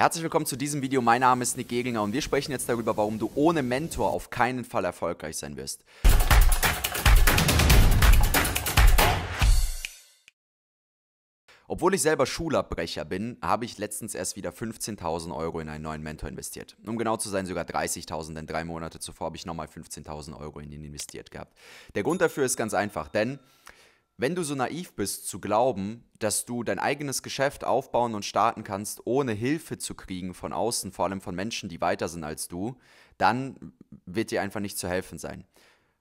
Herzlich willkommen zu diesem Video. Mein Name ist Nick Geglinger und wir sprechen jetzt darüber, warum du ohne Mentor auf keinen Fall erfolgreich sein wirst. Obwohl ich selber Schulabbrecher bin, habe ich letztens erst wieder 15.000 Euro in einen neuen Mentor investiert. Um genau zu sein, sogar 30.000, denn drei Monate zuvor habe ich nochmal 15.000 Euro in ihn investiert gehabt. Der Grund dafür ist ganz einfach, denn wenn du so naiv bist zu glauben, dass du dein eigenes Geschäft aufbauen und starten kannst, ohne Hilfe zu kriegen von außen, vor allem von Menschen, die weiter sind als du, dann wird dir einfach nicht zu helfen sein.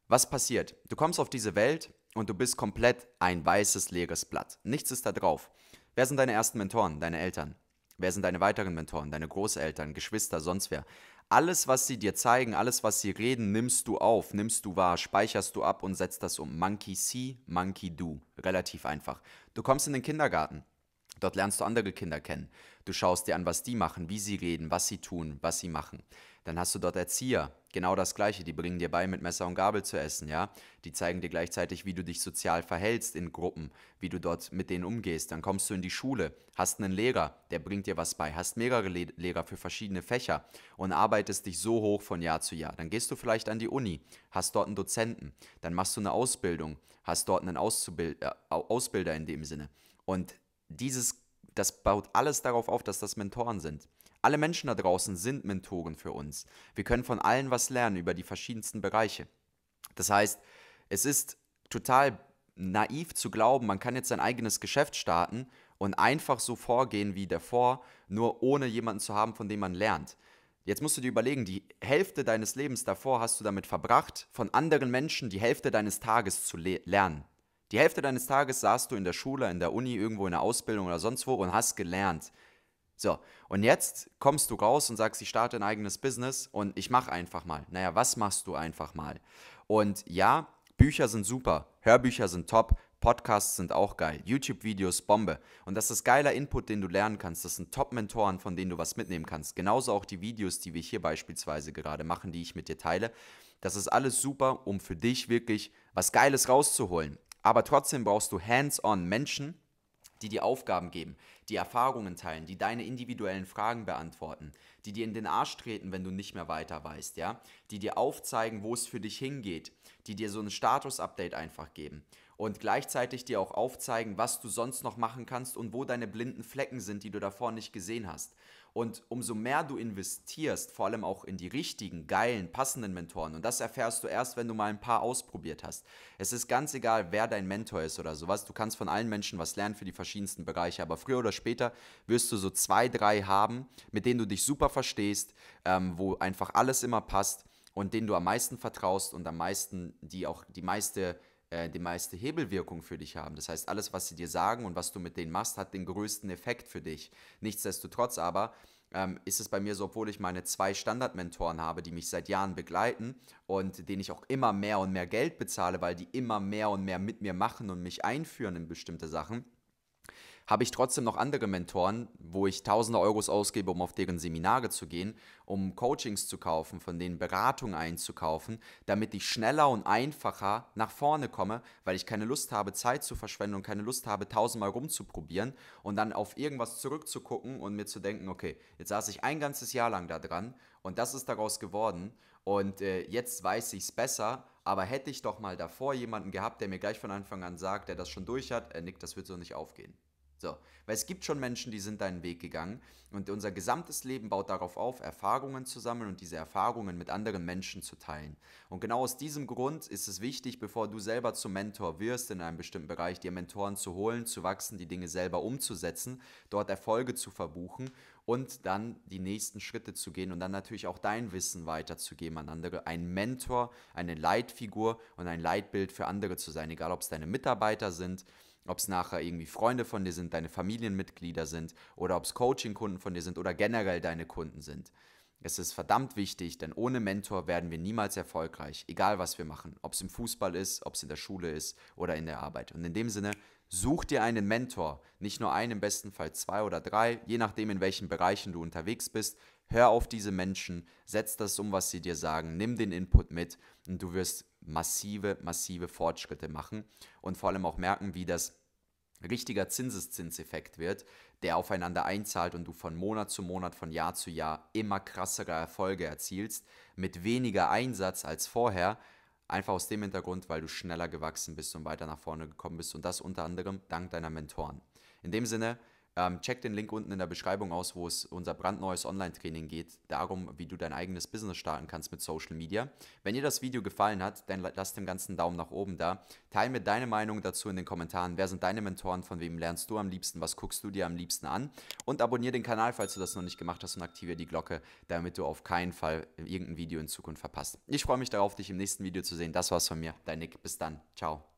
Was passiert? Du kommst auf diese Welt und du bist komplett ein weißes, leeres Blatt. Nichts ist da drauf. Wer sind deine ersten Mentoren, deine Eltern? Wer sind deine weiteren Mentoren, deine Großeltern, Geschwister, sonst wer? Alles, was sie dir zeigen, alles, was sie reden, nimmst du auf, nimmst du wahr, speicherst du ab und setzt das um. Monkey see, monkey do. Relativ einfach. Du kommst in den Kindergarten. Dort lernst du andere Kinder kennen. Du schaust dir an, was die machen, wie sie reden, was sie tun, was sie machen. Dann hast du dort Erzieher, genau das Gleiche. Die bringen dir bei, mit Messer und Gabel zu essen, ja. Die zeigen dir gleichzeitig, wie du dich sozial verhältst in Gruppen, wie du dort mit denen umgehst. Dann kommst du in die Schule, hast einen Lehrer, der bringt dir was bei, hast mehrere Le Lehrer für verschiedene Fächer und arbeitest dich so hoch von Jahr zu Jahr. Dann gehst du vielleicht an die Uni, hast dort einen Dozenten, dann machst du eine Ausbildung, hast dort einen Auszubild äh, Ausbilder in dem Sinne. Und dieses, das baut alles darauf auf, dass das Mentoren sind. Alle Menschen da draußen sind Mentoren für uns. Wir können von allen was lernen über die verschiedensten Bereiche. Das heißt, es ist total naiv zu glauben, man kann jetzt sein eigenes Geschäft starten und einfach so vorgehen wie davor, nur ohne jemanden zu haben, von dem man lernt. Jetzt musst du dir überlegen, die Hälfte deines Lebens davor hast du damit verbracht, von anderen Menschen die Hälfte deines Tages zu lernen. Die Hälfte deines Tages saßt du in der Schule, in der Uni, irgendwo in der Ausbildung oder sonst wo und hast gelernt. So, und jetzt kommst du raus und sagst, ich starte ein eigenes Business und ich mache einfach mal. Naja, was machst du einfach mal? Und ja, Bücher sind super, Hörbücher sind top, Podcasts sind auch geil, YouTube-Videos Bombe. Und das ist geiler Input, den du lernen kannst. Das sind Top-Mentoren, von denen du was mitnehmen kannst. Genauso auch die Videos, die wir hier beispielsweise gerade machen, die ich mit dir teile. Das ist alles super, um für dich wirklich was Geiles rauszuholen. Aber trotzdem brauchst du hands-on Menschen, die dir Aufgaben geben, die Erfahrungen teilen, die deine individuellen Fragen beantworten, die dir in den Arsch treten, wenn du nicht mehr weiter weißt, ja, die dir aufzeigen, wo es für dich hingeht, die dir so ein Status-Update einfach geben und gleichzeitig dir auch aufzeigen, was du sonst noch machen kannst und wo deine blinden Flecken sind, die du davor nicht gesehen hast. Und umso mehr du investierst, vor allem auch in die richtigen, geilen, passenden Mentoren, und das erfährst du erst, wenn du mal ein paar ausprobiert hast. Es ist ganz egal, wer dein Mentor ist oder sowas. Du kannst von allen Menschen was lernen für die verschiedensten Bereiche, aber früher oder später wirst du so zwei, drei haben, mit denen du dich super verstehst, ähm, wo einfach alles immer passt und denen du am meisten vertraust und am meisten, die auch die meiste, äh, die meiste Hebelwirkung für dich haben. Das heißt, alles, was sie dir sagen und was du mit denen machst, hat den größten Effekt für dich. Nichtsdestotrotz aber ähm, ist es bei mir so, obwohl ich meine zwei Standardmentoren habe, die mich seit Jahren begleiten und denen ich auch immer mehr und mehr Geld bezahle, weil die immer mehr und mehr mit mir machen und mich einführen in bestimmte Sachen habe ich trotzdem noch andere Mentoren, wo ich tausende Euros ausgebe, um auf deren Seminare zu gehen, um Coachings zu kaufen, von denen Beratung einzukaufen, damit ich schneller und einfacher nach vorne komme, weil ich keine Lust habe, Zeit zu verschwenden und keine Lust habe, tausendmal rumzuprobieren und dann auf irgendwas zurückzugucken und mir zu denken, okay, jetzt saß ich ein ganzes Jahr lang da dran und das ist daraus geworden und äh, jetzt weiß ich es besser, aber hätte ich doch mal davor jemanden gehabt, der mir gleich von Anfang an sagt, der das schon durch hat, äh, Nick, das wird so nicht aufgehen. So, weil es gibt schon Menschen, die sind deinen Weg gegangen und unser gesamtes Leben baut darauf auf, Erfahrungen zu sammeln und diese Erfahrungen mit anderen Menschen zu teilen. Und genau aus diesem Grund ist es wichtig, bevor du selber zum Mentor wirst in einem bestimmten Bereich, dir Mentoren zu holen, zu wachsen, die Dinge selber umzusetzen, dort Erfolge zu verbuchen und dann die nächsten Schritte zu gehen und dann natürlich auch dein Wissen weiterzugeben an andere. Ein Mentor, eine Leitfigur und ein Leitbild für andere zu sein, egal ob es deine Mitarbeiter sind, ob es nachher irgendwie Freunde von dir sind, deine Familienmitglieder sind oder ob es Coaching-Kunden von dir sind oder generell deine Kunden sind. Es ist verdammt wichtig, denn ohne Mentor werden wir niemals erfolgreich, egal was wir machen, ob es im Fußball ist, ob es in der Schule ist oder in der Arbeit. Und in dem Sinne, such dir einen Mentor, nicht nur einen, im besten Fall zwei oder drei, je nachdem, in welchen Bereichen du unterwegs bist. Hör auf diese Menschen, setz das um, was sie dir sagen, nimm den Input mit und du wirst massive, massive Fortschritte machen und vor allem auch merken, wie das richtiger Zinseszinseffekt wird, der aufeinander einzahlt und du von Monat zu Monat, von Jahr zu Jahr immer krassere Erfolge erzielst, mit weniger Einsatz als vorher, einfach aus dem Hintergrund, weil du schneller gewachsen bist und weiter nach vorne gekommen bist und das unter anderem dank deiner Mentoren. In dem Sinne, ähm, check den Link unten in der Beschreibung aus, wo es unser brandneues Online-Training geht, darum, wie du dein eigenes Business starten kannst mit Social Media. Wenn dir das Video gefallen hat, dann lass dem ganzen Daumen nach oben da. Teil mir deine Meinung dazu in den Kommentaren. Wer sind deine Mentoren? Von wem lernst du am liebsten? Was guckst du dir am liebsten an? Und abonniere den Kanal, falls du das noch nicht gemacht hast und aktiviere die Glocke, damit du auf keinen Fall irgendein Video in Zukunft verpasst. Ich freue mich darauf, dich im nächsten Video zu sehen. Das war's von mir. Dein Nick. Bis dann. Ciao.